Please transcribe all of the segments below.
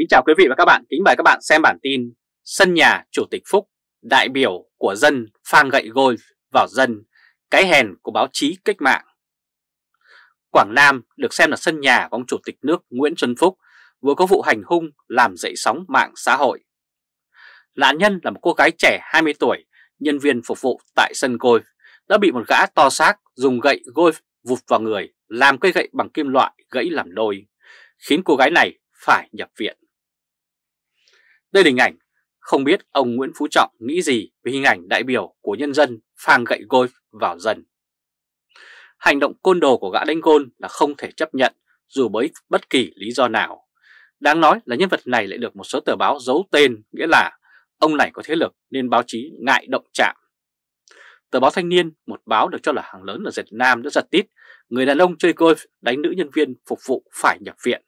Kính chào quý vị và các bạn, kính mời các bạn xem bản tin Sân nhà Chủ tịch Phúc, đại biểu của dân phang gậy gôi vào dân, cái hèn của báo chí cách mạng Quảng Nam được xem là sân nhà của ông Chủ tịch nước Nguyễn Xuân Phúc vừa có vụ hành hung làm dậy sóng mạng xã hội Nạn nhân là một cô gái trẻ 20 tuổi, nhân viên phục vụ tại sân gôi đã bị một gã to xác dùng gậy gôi vụt vào người làm cây gậy bằng kim loại gãy làm đôi khiến cô gái này phải nhập viện. Đây là hình ảnh, không biết ông Nguyễn Phú Trọng nghĩ gì về hình ảnh đại biểu của nhân dân phang gậy gôi vào dần. Hành động côn đồ của gã đánh gôn là không thể chấp nhận dù bởi bất kỳ lý do nào. Đáng nói là nhân vật này lại được một số tờ báo giấu tên, nghĩa là ông này có thế lực nên báo chí ngại động chạm. Tờ báo Thanh Niên, một báo được cho là hàng lớn ở Việt Nam đã giật tít, người đàn ông chơi golf đánh nữ nhân viên phục vụ phải nhập viện.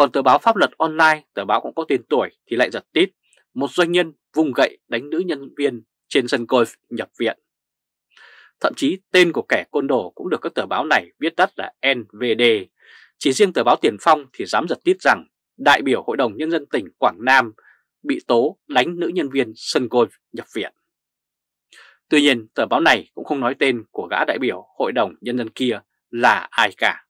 Còn tờ báo pháp luật online, tờ báo cũng có tên tuổi thì lại giật tít. Một doanh nhân vùng gậy đánh nữ nhân viên trên sân golf nhập viện. Thậm chí tên của kẻ côn đồ cũng được các tờ báo này viết tắt là NVD. Chỉ riêng tờ báo Tiền Phong thì dám giật tít rằng đại biểu Hội đồng Nhân dân tỉnh Quảng Nam bị tố đánh nữ nhân viên sân golf nhập viện. Tuy nhiên, tờ báo này cũng không nói tên của gã đại biểu Hội đồng Nhân dân kia là ai cả.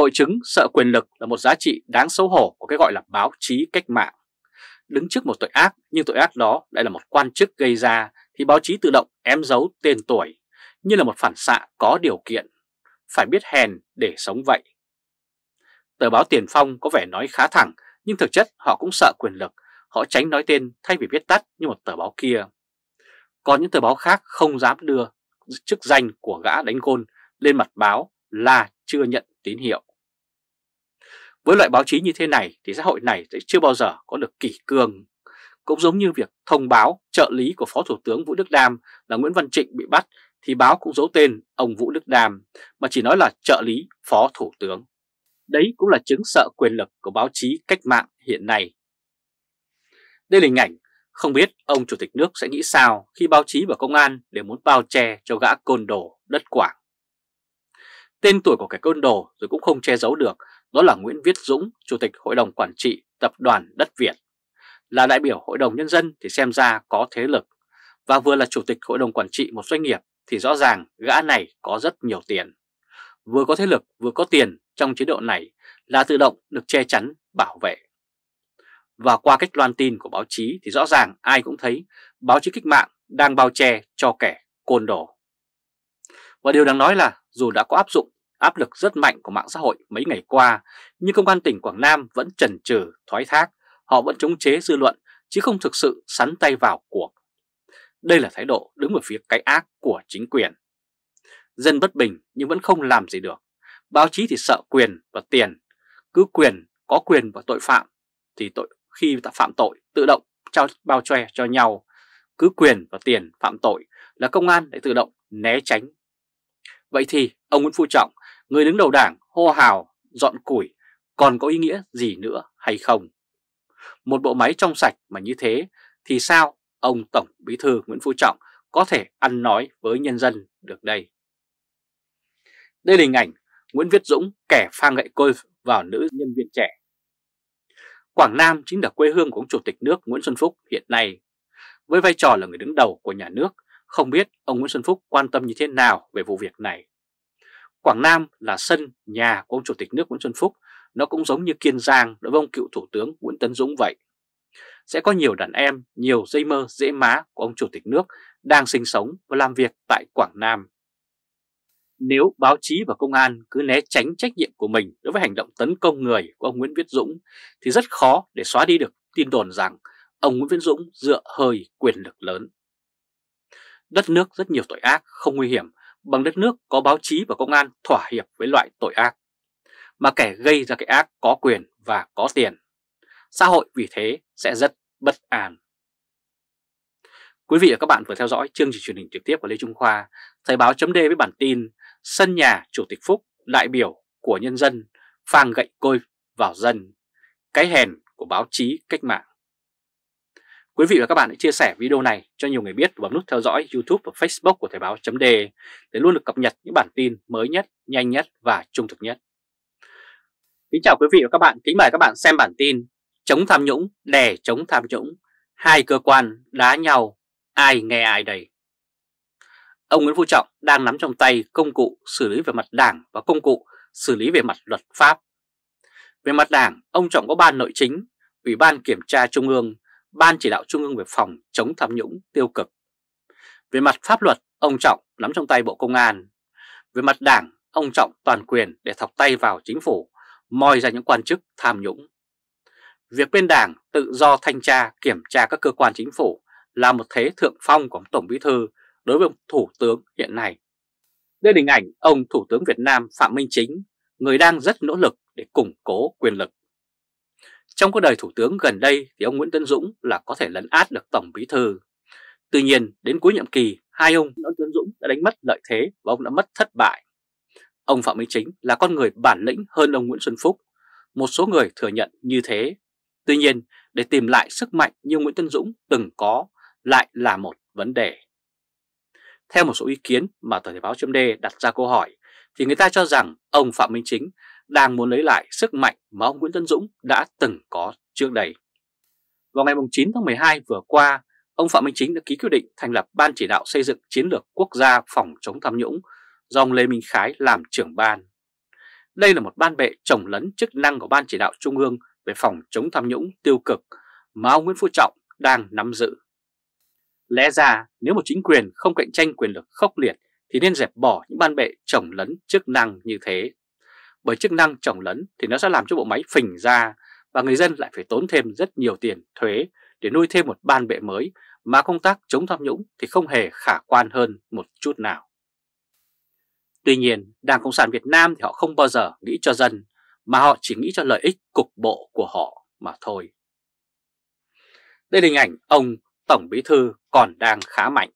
Hội chứng sợ quyền lực là một giá trị đáng xấu hổ của cái gọi là báo chí cách mạng. Đứng trước một tội ác nhưng tội ác đó lại là một quan chức gây ra thì báo chí tự động ém giấu tên tuổi như là một phản xạ có điều kiện. Phải biết hèn để sống vậy. Tờ báo Tiền Phong có vẻ nói khá thẳng nhưng thực chất họ cũng sợ quyền lực. Họ tránh nói tên thay vì viết tắt như một tờ báo kia. Còn những tờ báo khác không dám đưa chức danh của gã đánh gôn lên mặt báo là chưa nhận tín hiệu. Với loại báo chí như thế này thì xã hội này sẽ chưa bao giờ có được kỷ cương. Cũng giống như việc thông báo trợ lý của Phó Thủ tướng Vũ Đức Đam là Nguyễn Văn Trịnh bị bắt thì báo cũng giấu tên ông Vũ Đức Đam mà chỉ nói là trợ lý Phó Thủ tướng. Đấy cũng là chứng sợ quyền lực của báo chí cách mạng hiện nay. Đây là hình ảnh không biết ông Chủ tịch nước sẽ nghĩ sao khi báo chí và công an đều muốn bao che cho gã côn đồ đất Quảng. Tên tuổi của kẻ côn đồ rồi cũng không che giấu được đó là Nguyễn Viết Dũng, Chủ tịch Hội đồng Quản trị Tập đoàn Đất Việt. Là đại biểu Hội đồng Nhân dân thì xem ra có thế lực, và vừa là Chủ tịch Hội đồng Quản trị một doanh nghiệp thì rõ ràng gã này có rất nhiều tiền. Vừa có thế lực vừa có tiền trong chế độ này là tự động được che chắn, bảo vệ. Và qua cách loan tin của báo chí thì rõ ràng ai cũng thấy báo chí cách mạng đang bao che cho kẻ côn đồ. Và điều đáng nói là dù đã có áp dụng áp lực rất mạnh của mạng xã hội mấy ngày qua, nhưng công an tỉnh Quảng Nam vẫn chần chừ thoái thác, họ vẫn chống chế dư luận chứ không thực sự sắn tay vào cuộc. Đây là thái độ đứng ở phía cái ác của chính quyền. Dân bất bình nhưng vẫn không làm gì được. Báo chí thì sợ quyền và tiền. Cứ quyền, có quyền và tội phạm thì tội khi phạm tội tự động trao bao che cho nhau. Cứ quyền và tiền phạm tội là công an lại tự động né tránh Vậy thì ông Nguyễn Phú Trọng, người đứng đầu đảng, hô hào, dọn củi, còn có ý nghĩa gì nữa hay không? Một bộ máy trong sạch mà như thế thì sao ông Tổng Bí Thư Nguyễn Phú Trọng có thể ăn nói với nhân dân được đây? Đây là hình ảnh Nguyễn Viết Dũng kẻ phang gậy côi vào nữ nhân viên trẻ. Quảng Nam chính là quê hương của ông Chủ tịch nước Nguyễn Xuân Phúc hiện nay. Với vai trò là người đứng đầu của nhà nước, không biết ông Nguyễn Xuân Phúc quan tâm như thế nào về vụ việc này. Quảng Nam là sân nhà của ông Chủ tịch nước Nguyễn Xuân Phúc, nó cũng giống như Kiên Giang đối với ông cựu Thủ tướng Nguyễn Tấn Dũng vậy. Sẽ có nhiều đàn em, nhiều dây mơ dễ má của ông Chủ tịch nước đang sinh sống và làm việc tại Quảng Nam. Nếu báo chí và công an cứ né tránh trách nhiệm của mình đối với hành động tấn công người của ông Nguyễn Viết Dũng thì rất khó để xóa đi được tin đồn rằng ông Nguyễn Viết Dũng dựa hơi quyền lực lớn đất nước rất nhiều tội ác không nguy hiểm bằng đất nước có báo chí và công an thỏa hiệp với loại tội ác. Mà kẻ gây ra cái ác có quyền và có tiền. Xã hội vì thế sẽ rất bất an. Quý vị và các bạn vừa theo dõi chương trình truyền hình trực tiếp của Lê Trung Khoa, Thời báo chấm với bản tin Sân nhà Chủ tịch Phúc, đại biểu của nhân dân, phang gậy côi vào dân, cái hèn của báo chí cách mạng. Quý vị và các bạn hãy chia sẻ video này cho nhiều người biết và bấm nút theo dõi YouTube và Facebook của Thời báo chấm để luôn được cập nhật những bản tin mới nhất, nhanh nhất và trung thực nhất. Kính chào quý vị và các bạn, kính mời các bạn xem bản tin Chống tham nhũng, đè chống tham nhũng, hai cơ quan đá nhau, ai nghe ai đây? Ông Nguyễn Phú Trọng đang nắm trong tay công cụ xử lý về mặt đảng và công cụ xử lý về mặt luật pháp. Về mặt đảng, ông Trọng có ban nội chính, Ủy ban Kiểm tra Trung ương, Ban Chỉ đạo Trung ương về phòng chống tham nhũng tiêu cực. Về mặt pháp luật, ông Trọng nắm trong tay Bộ Công an. Về mặt đảng, ông Trọng toàn quyền để thọc tay vào chính phủ, moi ra những quan chức tham nhũng. Việc bên đảng tự do thanh tra, kiểm tra các cơ quan chính phủ là một thế thượng phong của Tổng Bí Thư đối với ông Thủ tướng hiện nay. Đây là hình ảnh ông Thủ tướng Việt Nam Phạm Minh Chính, người đang rất nỗ lực để củng cố quyền lực. Trong cuộc đời Thủ tướng gần đây thì ông Nguyễn Tân Dũng là có thể lấn át được Tổng Bí Thư. Tuy nhiên, đến cuối nhiệm kỳ, hai ông Nguyễn Tân Dũng đã đánh mất lợi thế và ông đã mất thất bại. Ông Phạm Minh Chính là con người bản lĩnh hơn ông Nguyễn Xuân Phúc. Một số người thừa nhận như thế. Tuy nhiên, để tìm lại sức mạnh như Nguyễn Tân Dũng từng có lại là một vấn đề. Theo một số ý kiến mà tờ Thể báo chấm đặt ra câu hỏi, thì người ta cho rằng ông Phạm Minh Chính đang muốn lấy lại sức mạnh mà ông Nguyễn Tân Dũng đã từng có trước đây. Vào ngày 9 tháng 12 vừa qua, ông Phạm Minh Chính đã ký quyết định thành lập Ban chỉ đạo xây dựng chiến lược quốc gia phòng chống tham nhũng do ông Lê Minh Khái làm trưởng ban. Đây là một ban bệ chồng lấn chức năng của Ban chỉ đạo Trung ương về phòng chống tham nhũng tiêu cực mà ông Nguyễn Phú Trọng đang nắm giữ. Lẽ ra nếu một chính quyền không cạnh tranh quyền lực khốc liệt thì nên dẹp bỏ những ban bệ chồng lấn chức năng như thế bởi chức năng trồng lấn thì nó sẽ làm cho bộ máy phình ra và người dân lại phải tốn thêm rất nhiều tiền thuế để nuôi thêm một ban bệ mới mà công tác chống tham nhũng thì không hề khả quan hơn một chút nào. Tuy nhiên, Đảng Cộng sản Việt Nam thì họ không bao giờ nghĩ cho dân mà họ chỉ nghĩ cho lợi ích cục bộ của họ mà thôi. Đây là hình ảnh ông Tổng Bí Thư còn đang khá mạnh.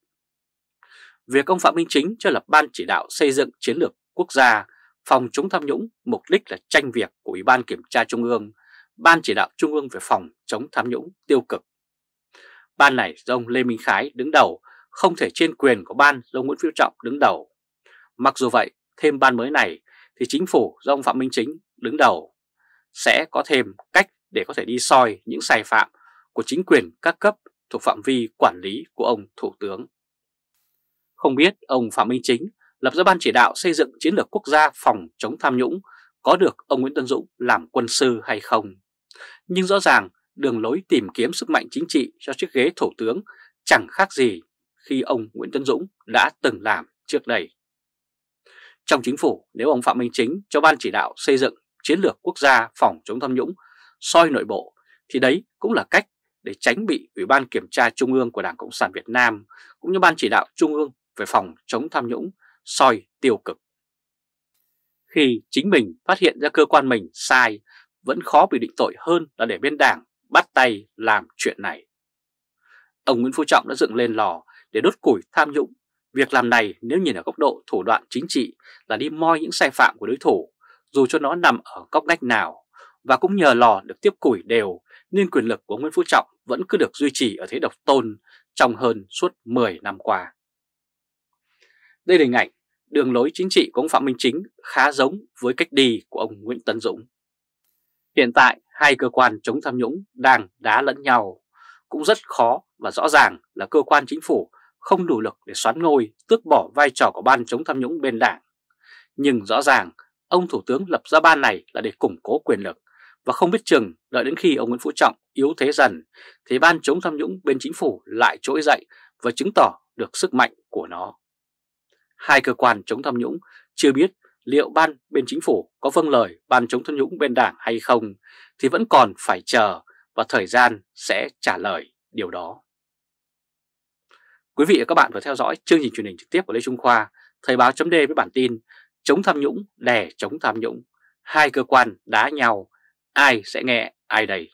Việc ông Phạm Minh Chính cho lập ban chỉ đạo xây dựng chiến lược quốc gia phòng chống tham nhũng mục đích là tranh việc của Ủy ban Kiểm tra Trung ương, Ban Chỉ đạo Trung ương về phòng chống tham nhũng tiêu cực. Ban này do ông Lê Minh Khái đứng đầu, không thể trên quyền của ban do Nguyễn Phiêu Trọng đứng đầu. Mặc dù vậy, thêm ban mới này thì chính phủ do ông Phạm Minh Chính đứng đầu sẽ có thêm cách để có thể đi soi những sai phạm của chính quyền các cấp thuộc phạm vi quản lý của ông Thủ tướng. Không biết ông Phạm Minh Chính lập ra ban chỉ đạo xây dựng chiến lược quốc gia phòng chống tham nhũng có được ông Nguyễn Tân Dũng làm quân sư hay không. Nhưng rõ ràng đường lối tìm kiếm sức mạnh chính trị cho chiếc ghế thủ tướng chẳng khác gì khi ông Nguyễn Tân Dũng đã từng làm trước đây. Trong chính phủ, nếu ông Phạm Minh Chính cho ban chỉ đạo xây dựng chiến lược quốc gia phòng chống tham nhũng soi nội bộ, thì đấy cũng là cách để tránh bị Ủy ban Kiểm tra Trung ương của Đảng Cộng sản Việt Nam cũng như Ban chỉ đạo Trung ương về phòng chống tham nhũng soi tiêu cực. Khi chính mình phát hiện ra cơ quan mình sai, vẫn khó bị định tội hơn là để bên đảng bắt tay làm chuyện này. Ông Nguyễn Phú Trọng đã dựng lên lò để đốt củi tham nhũng. Việc làm này nếu nhìn ở góc độ thủ đoạn chính trị là đi moi những sai phạm của đối thủ, dù cho nó nằm ở góc ngách nào, và cũng nhờ lò được tiếp củi đều nên quyền lực của Nguyễn Phú Trọng vẫn cứ được duy trì ở thế độc tôn trong hơn suốt 10 năm qua. Đây là hình ảnh đường lối chính trị của ông Phạm Minh Chính khá giống với cách đi của ông Nguyễn Tấn Dũng. Hiện tại, hai cơ quan chống tham nhũng đang đá lẫn nhau, cũng rất khó và rõ ràng là cơ quan chính phủ không đủ lực để xoán ngôi, tước bỏ vai trò của ban chống tham nhũng bên đảng. Nhưng rõ ràng, ông Thủ tướng lập ra ban này là để củng cố quyền lực, và không biết chừng đợi đến khi ông Nguyễn Phú Trọng yếu thế dần, thì ban chống tham nhũng bên chính phủ lại trỗi dậy và chứng tỏ được sức mạnh của nó hai cơ quan chống tham nhũng chưa biết liệu ban bên chính phủ có vâng lời ban chống tham nhũng bên đảng hay không thì vẫn còn phải chờ và thời gian sẽ trả lời điều đó. Quý vị và các bạn vừa theo dõi chương trình truyền hình trực tiếp của Lê Trung Khoa, Thời báo chấm với bản tin Chống tham nhũng, đè chống tham nhũng, hai cơ quan đá nhau, ai sẽ nghe ai đầy.